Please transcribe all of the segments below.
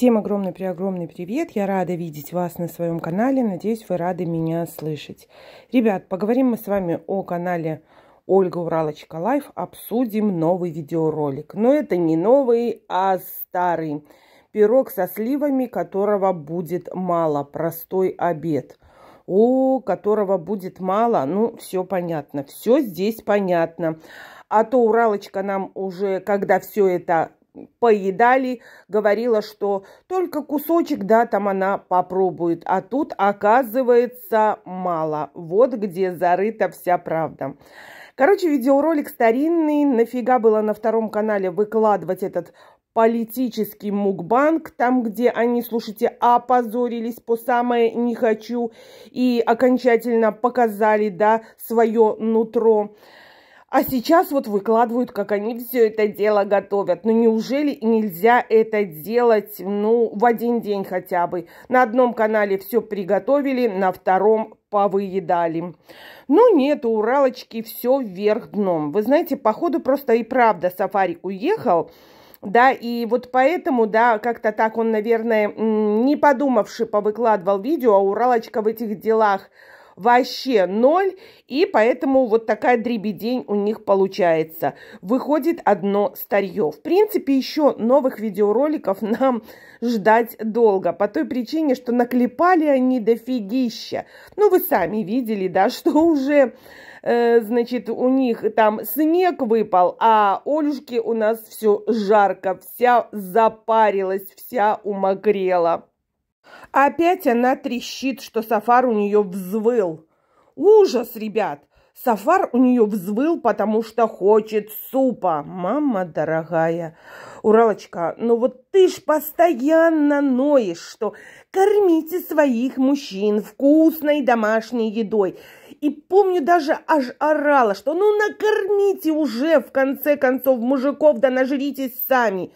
Всем огромный-преогромный привет! Я рада видеть вас на своем канале. Надеюсь, вы рады меня слышать. Ребят, поговорим мы с вами о канале Ольга Уралочка Лайф. Обсудим новый видеоролик. Но это не новый, а старый. Пирог со сливами, которого будет мало. Простой обед. О, которого будет мало. Ну, все понятно. Все здесь понятно. А то Уралочка нам уже, когда все это поедали, говорила, что только кусочек, да, там она попробует, а тут оказывается мало. Вот где зарыта вся правда. Короче, видеоролик старинный, нафига было на втором канале выкладывать этот политический мукбанг, там, где они, слушайте, опозорились по самое «не хочу» и окончательно показали, да, свое нутро. А сейчас вот выкладывают, как они все это дело готовят. Ну неужели нельзя это делать, ну, в один день хотя бы? На одном канале все приготовили, на втором повыедали. Ну нет, у Уралочки все вверх дном. Вы знаете, походу просто и правда сафари уехал, да, и вот поэтому, да, как-то так он, наверное, не подумавши повыкладывал видео, а Уралочка в этих делах – вообще ноль, и поэтому вот такая дребедень у них получается. Выходит одно старье. В принципе, еще новых видеороликов нам ждать долго, по той причине, что наклепали они дофигища. Ну, вы сами видели, да, что уже э, значит, у них там снег выпал, а Олюшке у нас все жарко, вся запарилась, вся умогрела. Опять она трещит, что Сафар у нее взвыл. Ужас, ребят! Сафар у нее взвыл, потому что хочет супа. Мама дорогая, Уралочка, ну вот ты ж постоянно ноешь, что кормите своих мужчин вкусной домашней едой. И помню, даже аж орала, что ну накормите уже, в конце концов, мужиков, да нажритесь сами.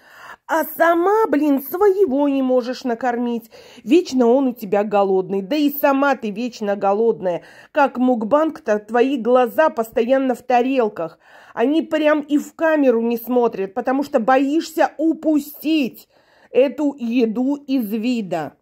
А сама, блин, своего не можешь накормить. Вечно он у тебя голодный. Да и сама ты вечно голодная. Как мукбанг-то твои глаза постоянно в тарелках. Они прям и в камеру не смотрят, потому что боишься упустить эту еду из вида.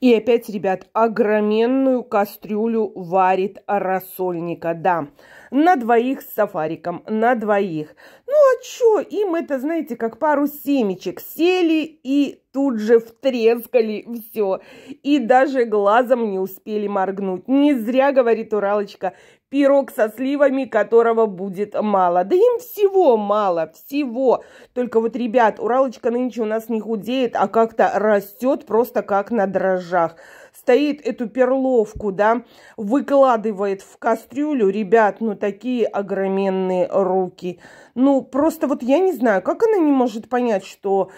И опять, ребят, огроменную кастрюлю варит рассольника, да на двоих с сафариком, на двоих. Ну а чё, им это, знаете, как пару семечек сели и тут же втрескали все. И даже глазом не успели моргнуть. Не зря, говорит Уралочка, пирог со сливами, которого будет мало. Да им всего мало, всего. Только вот, ребят, Уралочка нынче у нас не худеет, а как-то растет просто как на дрожжах стоит эту перловку, да, выкладывает в кастрюлю, ребят, ну такие огроменные руки. Ну просто вот я не знаю, как она не может понять, что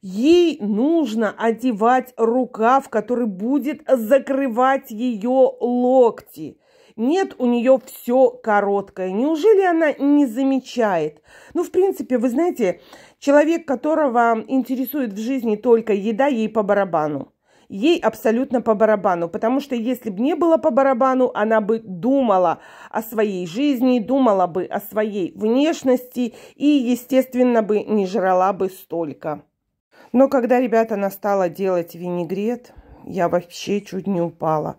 ей нужно одевать рукав, который будет закрывать ее локти. Нет, у нее все короткое. Неужели она не замечает? Ну, в принципе, вы знаете, человек, которого интересует в жизни только еда, ей по барабану ей абсолютно по барабану, потому что если бы не было по барабану, она бы думала о своей жизни, думала бы о своей внешности и, естественно, бы не жрала бы столько. Но когда, ребята, она стала делать винегрет, я вообще чуть не упала.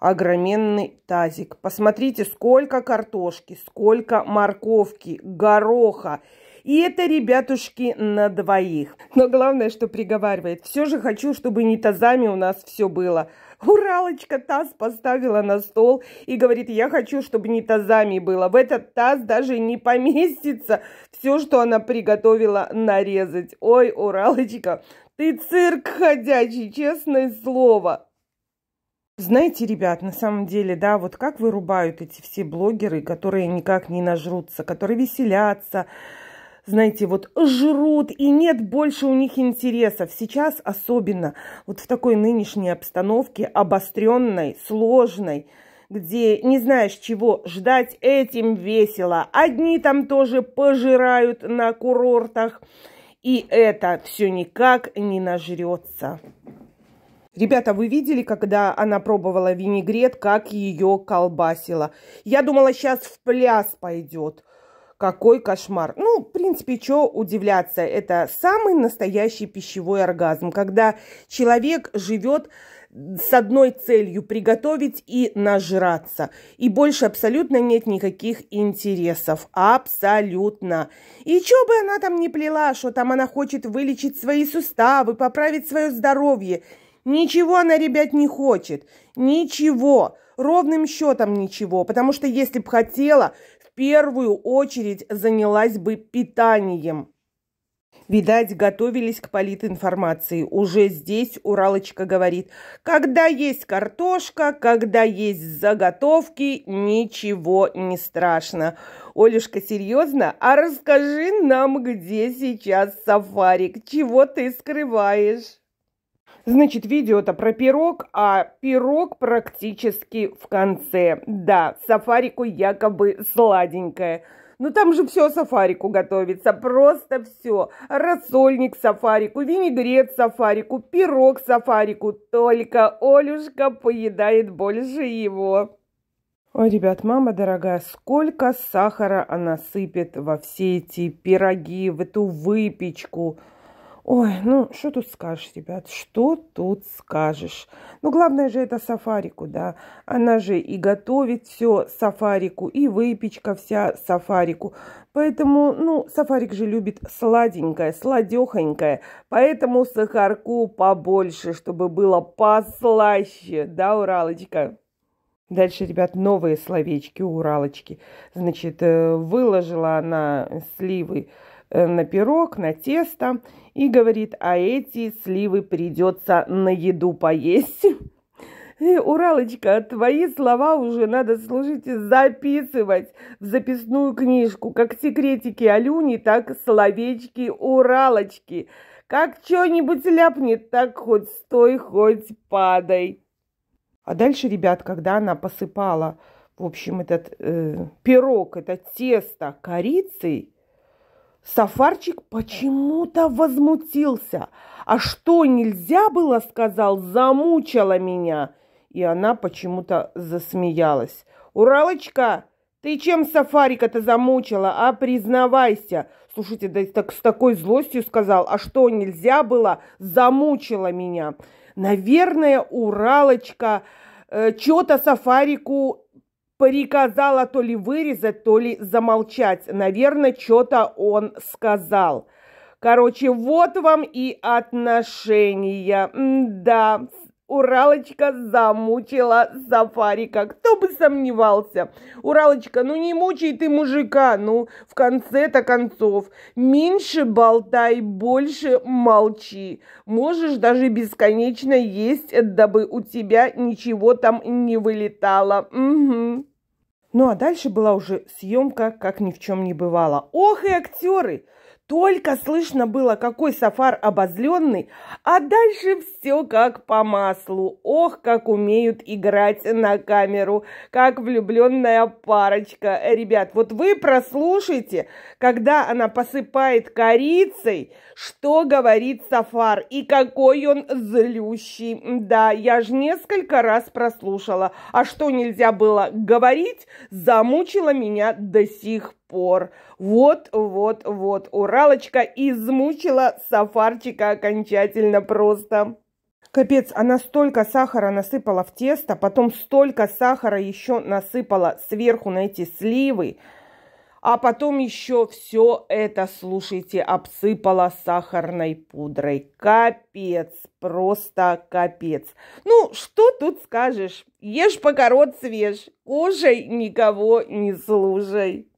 Огроменный тазик. Посмотрите, сколько картошки, сколько морковки, гороха – и это, ребятушки, на двоих. Но главное, что приговаривает. Все же хочу, чтобы не тазами у нас все было. Уралочка таз поставила на стол и говорит, я хочу, чтобы не тазами было. В этот таз даже не поместится все, что она приготовила нарезать. Ой, Уралочка, ты цирк ходячий, честное слово. Знаете, ребят, на самом деле, да, вот как вырубают эти все блогеры, которые никак не нажрутся, которые веселятся, знаете, вот жрут, и нет больше у них интересов. Сейчас особенно вот в такой нынешней обстановке, обостренной, сложной, где не знаешь, чего ждать, этим весело. Одни там тоже пожирают на курортах, и это все никак не нажрется. Ребята, вы видели, когда она пробовала винегрет, как ее колбасила? Я думала, сейчас в пляс пойдет. Какой кошмар. Ну, в принципе, что удивляться. Это самый настоящий пищевой оргазм, когда человек живет с одной целью – приготовить и нажраться. И больше абсолютно нет никаких интересов. Абсолютно. И чё бы она там не плела, что там она хочет вылечить свои суставы, поправить свое здоровье. Ничего она, ребят, не хочет. Ничего. Ничего. Ровным счетом ничего, потому что если бы хотела, в первую очередь занялась бы питанием. Видать, готовились к политинформации. Уже здесь Уралочка говорит, когда есть картошка, когда есть заготовки, ничего не страшно. Олюшка, серьезно? А расскажи нам, где сейчас сафарик, чего ты скрываешь? Значит, видео-то про пирог, а пирог практически в конце. Да, сафарику якобы сладенькое. Но ну, там же все сафарику готовится, просто все. Рассольник сафарику, винегрет сафарику, пирог сафарику. Только Олюшка поедает больше его. Ой, ребят, мама дорогая, сколько сахара она сыпет во все эти пироги, в эту выпечку. Ой, ну что тут скажешь, ребят, что тут скажешь? Ну, главное же это сафарику, да. Она же и готовит все сафарику, и выпечка вся сафарику. Поэтому, ну, сафарик же любит сладенькое, сладехонькое. Поэтому сахарку побольше, чтобы было послаще, да, Уралочка? Дальше, ребят, новые словечки, уралочки. Значит, э, выложила она сливы Э, на пирог, на тесто и говорит, а эти сливы придется на еду поесть. Э, Уралочка, твои слова уже надо, слушайте, записывать в записную книжку, как секретики Алюни, так словечки Уралочки. Как что-нибудь ляпнет, так хоть стой, хоть падай. А дальше, ребят, когда она посыпала, в общем, этот э, пирог, это тесто корицей, Сафарчик почему-то возмутился. «А что нельзя было?» – сказал. «Замучила меня!» И она почему-то засмеялась. «Уралочка, ты чем сафарика-то замучила, а? Признавайся!» Слушайте, да так, с такой злостью сказал. «А что нельзя было?» «Замучила меня!» Наверное, Уралочка э, что-то сафарику приказала то ли вырезать, то ли замолчать. Наверное, что-то он сказал. Короче, вот вам и отношения. М да, Уралочка замучила сафарика. Кто бы сомневался. Уралочка, ну не мучай ты мужика, ну в конце-то концов. Меньше болтай, больше молчи. Можешь даже бесконечно есть, дабы у тебя ничего там не вылетало. Угу. Ну а дальше была уже съемка, как ни в чем не бывало. Ох и актеры! Только слышно было, какой Сафар обозленный, а дальше все как по маслу. Ох, как умеют играть на камеру, как влюбленная парочка. Ребят, вот вы прослушайте, когда она посыпает корицей, что говорит Сафар и какой он злющий. Да, я же несколько раз прослушала, а что нельзя было говорить, замучила меня до сих пор. Вот-вот-вот, Уралочка измучила сафарчика окончательно просто. Капец, она столько сахара насыпала в тесто, потом столько сахара еще насыпала сверху на эти сливы, а потом еще все это, слушайте, обсыпала сахарной пудрой. Капец, просто капец. Ну, что тут скажешь? Ешь, пока рот свеж, кожей никого не служай.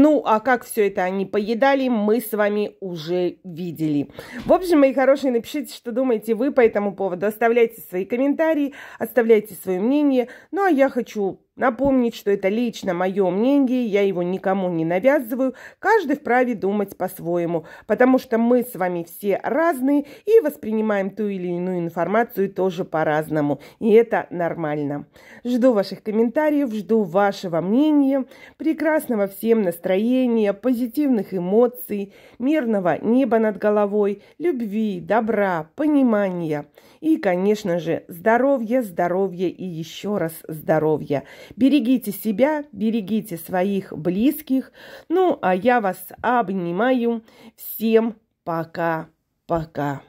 Ну, а как все это они поедали, мы с вами уже видели. В общем, мои хорошие, напишите, что думаете вы по этому поводу. Оставляйте свои комментарии, оставляйте свое мнение. Ну, а я хочу Напомнить, что это лично мое мнение, я его никому не навязываю, каждый вправе думать по-своему, потому что мы с вами все разные и воспринимаем ту или иную информацию тоже по-разному, и это нормально. Жду ваших комментариев, жду вашего мнения, прекрасного всем настроения, позитивных эмоций, мирного неба над головой, любви, добра, понимания и, конечно же, здоровья, здоровья и еще раз здоровья. Берегите себя, берегите своих близких. Ну, а я вас обнимаю. Всем пока-пока.